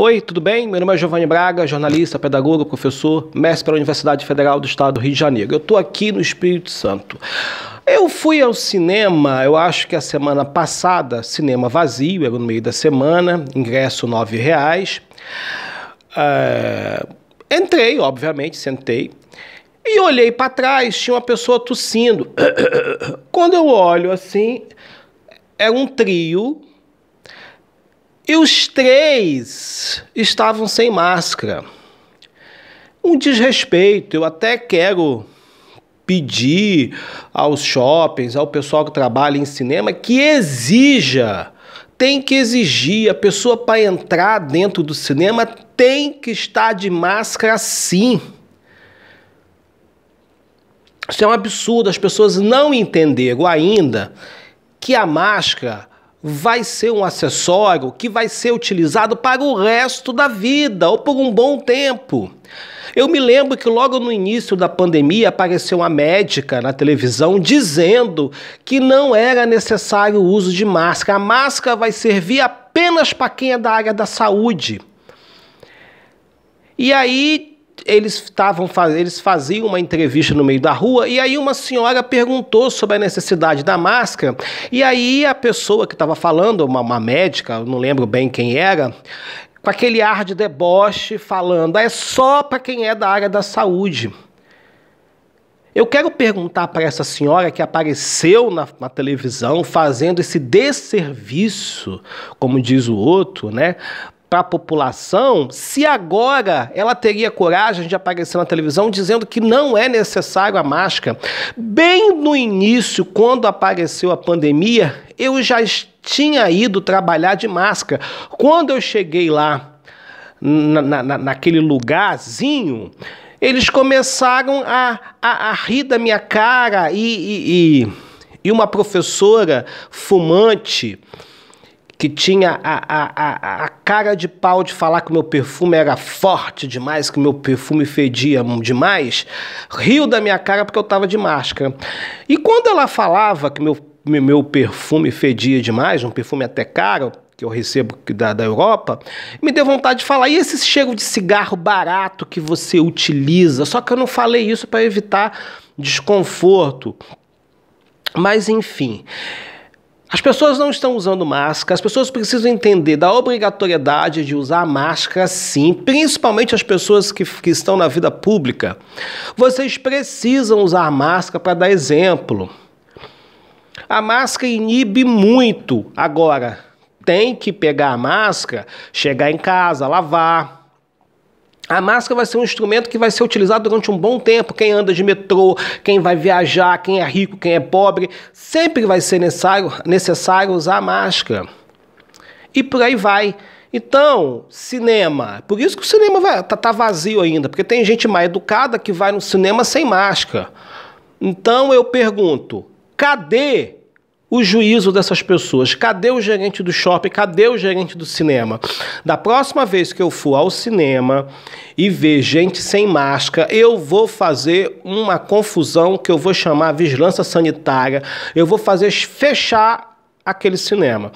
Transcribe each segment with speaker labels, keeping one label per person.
Speaker 1: Oi, tudo bem? Meu nome é Giovanni Braga, jornalista, pedagogo, professor, mestre pela Universidade Federal do Estado do Rio de Janeiro. Eu estou aqui no Espírito Santo. Eu fui ao cinema, eu acho que a semana passada, cinema vazio, era no meio da semana, ingresso nove reais. É, entrei, obviamente, sentei. E olhei para trás, tinha uma pessoa tossindo. Quando eu olho assim, era é um trio e os três estavam sem máscara. Um desrespeito, eu até quero pedir aos shoppings, ao pessoal que trabalha em cinema, que exija, tem que exigir, a pessoa para entrar dentro do cinema tem que estar de máscara sim. Isso é um absurdo, as pessoas não entenderam ainda que a máscara vai ser um acessório que vai ser utilizado para o resto da vida ou por um bom tempo. Eu me lembro que logo no início da pandemia apareceu uma médica na televisão dizendo que não era necessário o uso de máscara. A máscara vai servir apenas para quem é da área da saúde. E aí eles estavam eles faziam uma entrevista no meio da rua e aí uma senhora perguntou sobre a necessidade da máscara e aí a pessoa que estava falando, uma, uma médica, não lembro bem quem era, com aquele ar de deboche falando, é só para quem é da área da saúde. Eu quero perguntar para essa senhora que apareceu na, na, televisão fazendo esse desserviço, como diz o outro, né, para a população se agora ela teria coragem de aparecer na televisão dizendo que não é necessário a máscara. Bem no início, quando apareceu a pandemia, eu já tinha ido trabalhar de máscara. Quando eu cheguei lá, na, na, naquele lugarzinho, eles começaram a, a, a rir da minha cara e, e, e, e uma professora fumante que tinha a, a, a, cara de pau de falar que o meu perfume era forte demais, que o meu perfume fedia demais, riu da minha cara porque eu estava de máscara. E quando ela falava que meu, meu perfume fedia demais, um perfume até caro, que eu recebo da, da Europa, me deu vontade de falar. E esse cheiro de cigarro barato que você utiliza? Só que eu não falei isso para evitar desconforto. Mas enfim. As pessoas não estão usando máscara, as pessoas precisam entender da obrigatoriedade de usar máscara sim, principalmente as pessoas que, que estão na vida pública. Vocês precisam usar máscara para dar exemplo. A máscara inibe muito. Agora, tem que pegar a máscara, chegar em casa, lavar, a máscara vai ser um instrumento que vai ser utilizado durante um bom tempo. Quem anda de metrô, quem vai viajar, quem é rico, quem é pobre, sempre vai ser necessário, necessário usar máscara. E por aí vai. Então, cinema. Por isso que o cinema vai, tá, tá vazio ainda, porque tem gente mais educada que vai no cinema sem máscara. Então eu pergunto: cadê o juízo dessas pessoas? Cadê o gerente do shopping? Cadê o gerente do cinema? Da próxima vez que eu for ao cinema e ver gente sem máscara, eu vou fazer uma confusão que eu vou chamar vigilância sanitária, eu vou fazer fechar aquele cinema.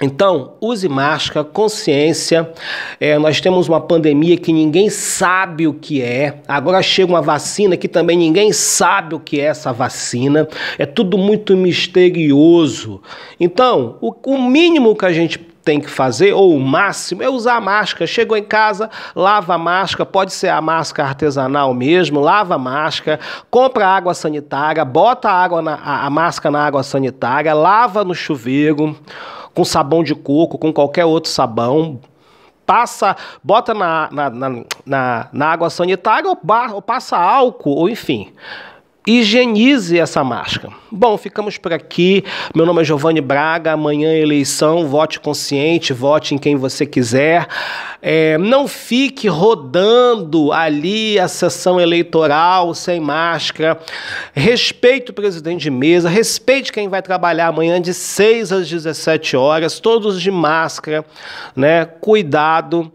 Speaker 1: Então, use máscara, consciência. É, nós temos uma pandemia que ninguém sabe o que é. Agora chega uma vacina que também ninguém sabe o que é essa vacina. É tudo muito misterioso. Então, o, o mínimo que a gente tem que fazer, ou o máximo, é usar a máscara. Chegou em casa, lava a máscara, pode ser a máscara artesanal mesmo, lava a máscara, compra água sanitária, bota a, água na, a, a máscara na água sanitária, lava no chuveiro com sabão de coco, com qualquer outro sabão, passa, bota na, na, na, na, água sanitária ou, bar, ou passa álcool, ou enfim higienize essa máscara. Bom, ficamos por aqui. Meu nome é Giovanni Braga. Amanhã é eleição. Vote consciente, vote em quem você quiser. É, não fique rodando ali a sessão eleitoral sem máscara. Respeite o presidente de mesa, respeite quem vai trabalhar amanhã de 6 às 17 horas, todos de máscara, né? Cuidado.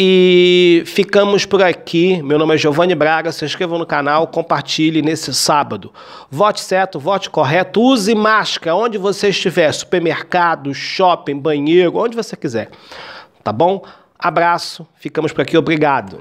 Speaker 1: E ficamos por aqui. Meu nome é Giovanni Braga. Se inscreva no canal, compartilhe nesse sábado. Vote certo, vote correto, use máscara onde você estiver, supermercado, shopping, banheiro, onde você quiser. Tá bom? Abraço, ficamos por aqui, obrigado.